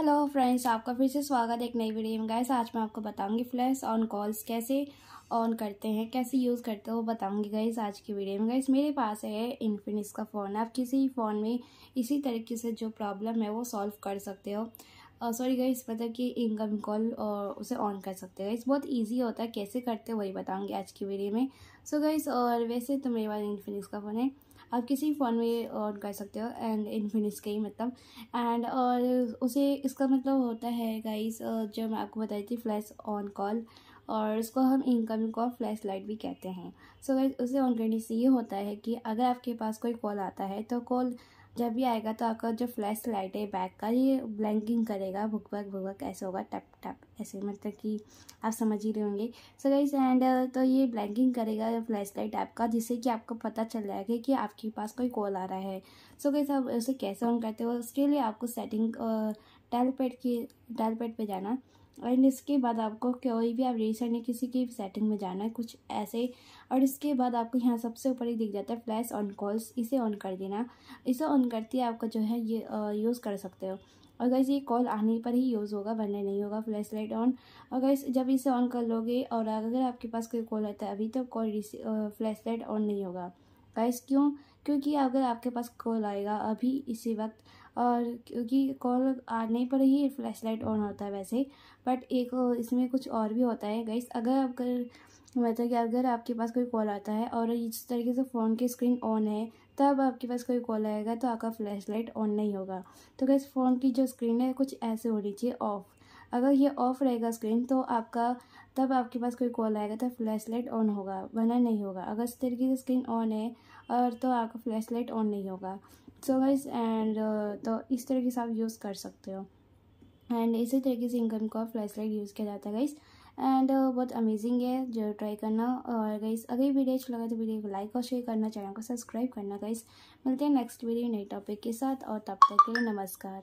hello friends आपका फिर से स्वागत है एक नई वीडियो में गैस आज मैं आपको बताऊंगी फ्लैश ऑन कॉल्स कैसे ऑन करते हैं कैसे यूज़ करते हैं वो बताऊंगी गैस आज की वीडियो में गैस मेरे पास है इन्फिनिक्स का फ़ोन आप किसी फ़ोन में इसी तरीके से जो प्रॉब्लम है वो सॉल्व कर सकते हो सॉरी गाइस मतलब कि इनकम कॉल और उसे ऑन कर सकते हैं गाइस बहुत इजी होता है कैसे करते हैं वही बताऊंगी आज की वीडियो में सो so गाइस और uh, वैसे तो मेरे पास इन्फिनिक्स का फ़ोन है आप किसी भी फ़ोन में ऑन कर सकते हो एंड इन्फिनिक्स का ही मतलब एंड और uh, उसे इसका मतलब होता है गाइस uh, जो मैं आपको बताई थी फ्लैश ऑन कॉल और इसको हम इनकमिंग कॉल फ्लैश लाइट भी कहते हैं सो so गाइज उसे ऑन करने से ये होता है कि अगर आपके पास कोई कॉल आता है तो कॉल जब ये आएगा तो आपका जो फ्लैश लाइट है बैक का ये ब्लैंकिंग करेगा भुक भुक भक ऐसे होगा टप टप ऐसे मतलब कि आप समझ ही रहे होंगे सो गाइस एंड तो ये ब्लैंकिंग करेगा फ्लैश लाइट ऐप का जिससे कि आपको पता चल जाएगा कि आपके पास कोई कॉल आ रहा है सो so गाइस आप उसे कैसे ऑन करते हो उसके लिए आपको सेटिंग डायल uh, पेड की डायल पेड पर जाना एंड इसके बाद आपको कोई भी आप रेसर नहीं किसी की सेटिंग में जाना है कुछ ऐसे और इसके बाद आपको यहाँ सबसे ऊपर ही दिख जाता है फ्लैश ऑन कॉल्स इसे ऑन कर देना इसे ऑन करती है आपका जो है ये यूज़ कर सकते हो और गैस ये कॉल आने पर ही यूज़ होगा वरना नहीं होगा फ्लैश लाइट ऑन और गैस जब इसे ऑन कर लोगे और अगर आपके पास कोई कॉल आता है अभी तो कॉल फ्लैश लाइट ऑन नहीं होगा गैस क्यों क्योंकि अगर आपके पास कॉल आएगा अभी इसी वक्त और क्योंकि कॉल आने पर ही फ्लैश लाइट ऑन होता है वैसे बट एक इसमें कुछ और भी होता है गाइस अगर आप अगर मतलब कि अगर आपके पास कोई कॉल आता है और इस तरीके से फ़ोन की स्क्रीन ऑन है तब आपके पास कोई कॉल आएगा तो आपका फ्लैश लाइट ऑन नहीं होगा तो गैस फ़ोन की जो स्क्रीन है कुछ ऐसे होनी चाहिए ऑफ़ अगर ये ऑफ़ रहेगा स्क्रीन तो आपका तब आपके पास कोई कॉल आएगा तो फ्लैश लाइट ऑन होगा वरना नहीं होगा अगर इस तरीके से स्क्रीन ऑन है और तो आपका फ्लैश लाइट ऑन नहीं होगा सो गाइज एंड तो इस तरीके से आप यूज़ कर सकते हो एंड इसी तरीके से इनकम का फ्लैश लाइट यूज़ किया जाता है गाइज़ एंड uh, बहुत अमेजिंग है जो ट्राई करना और गाइस अगर ये वीडियो अच्छा लगा तो वीडियो को लाइक और शेयर करना चैनल को सब्सक्राइब करना गाइस मिलते हैं नेक्स्ट वीडियो नए टॉपिक के साथ और तब तक के लिए नमस्कार